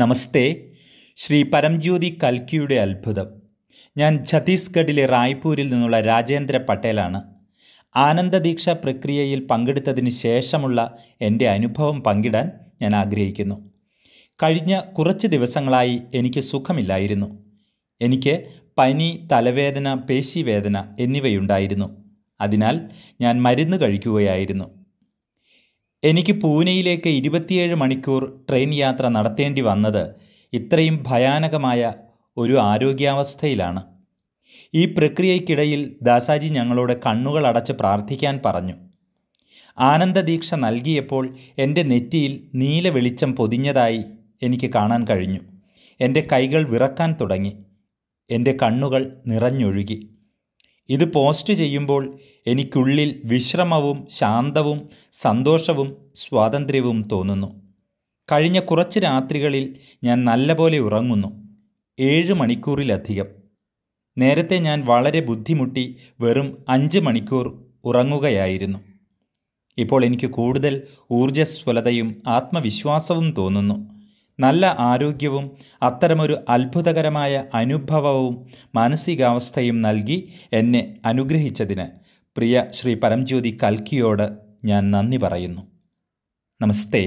നമസ്തേ ശ്രീ പരംജ്യോതി കൽക്കിയുടെ അത്ഭുതം ഞാൻ ഛത്തീസ്ഗഡിലെ റായ്പൂരിൽ നിന്നുള്ള രാജേന്ദ്ര പട്ടേലാണ് ആനന്ദദീക്ഷ പ്രക്രിയയിൽ പങ്കെടുത്തതിന് ശേഷമുള്ള എൻ്റെ അനുഭവം പങ്കിടാൻ ഞാൻ ആഗ്രഹിക്കുന്നു കഴിഞ്ഞ കുറച്ച് ദിവസങ്ങളായി എനിക്ക് സുഖമില്ലായിരുന്നു എനിക്ക് പനി തലവേദന പേശിവേദന എന്നിവയുണ്ടായിരുന്നു അതിനാൽ ഞാൻ മരുന്ന് കഴിക്കുകയായിരുന്നു എനിക്ക് പൂനെയിലേക്ക് ഇരുപത്തിയേഴ് മണിക്കൂർ ട്രെയിൻ യാത്ര നടത്തേണ്ടി വന്നത് ഇത്രയും ഭയാനകമായ ഒരു ആരോഗ്യാവസ്ഥയിലാണ് ഈ പ്രക്രിയയ്ക്കിടയിൽ ദാസാജി ഞങ്ങളോട് കണ്ണുകൾ അടച്ച് പ്രാർത്ഥിക്കാൻ പറഞ്ഞു ആനന്ദദീക്ഷ നൽകിയപ്പോൾ എൻ്റെ നെറ്റിയിൽ നീല വെളിച്ചം പൊതിഞ്ഞതായി എനിക്ക് കാണാൻ കഴിഞ്ഞു എൻ്റെ കൈകൾ വിറക്കാൻ തുടങ്ങി എൻ്റെ കണ്ണുകൾ നിറഞ്ഞൊഴുകി ഇത് പോസ്റ്റ് ചെയ്യുമ്പോൾ എനിക്കുള്ളിൽ വിശ്രമവും ശാന്തവും സന്തോഷവും സ്വാതന്ത്ര്യവും തോന്നുന്നു കഴിഞ്ഞ കുറച്ച് രാത്രികളിൽ ഞാൻ നല്ലപോലെ ഉറങ്ങുന്നു ഏഴ് മണിക്കൂറിലധികം നേരത്തെ ഞാൻ വളരെ ബുദ്ധിമുട്ടി വെറും അഞ്ച് മണിക്കൂർ ഉറങ്ങുകയായിരുന്നു ഇപ്പോൾ എനിക്ക് കൂടുതൽ ഊർജ്ജസ്വലതയും ആത്മവിശ്വാസവും തോന്നുന്നു നല്ല ആരോഗ്യവും അത്തരമൊരു അത്ഭുതകരമായ അനുഭവവും മാനസികാവസ്ഥയും നൽകി എന്നെ അനുഗ്രഹിച്ചതിന് പ്രിയ ശ്രീ പരംജ്യോതി കൽക്കിയോട് ഞാൻ നന്ദി പറയുന്നു നമസ്തേ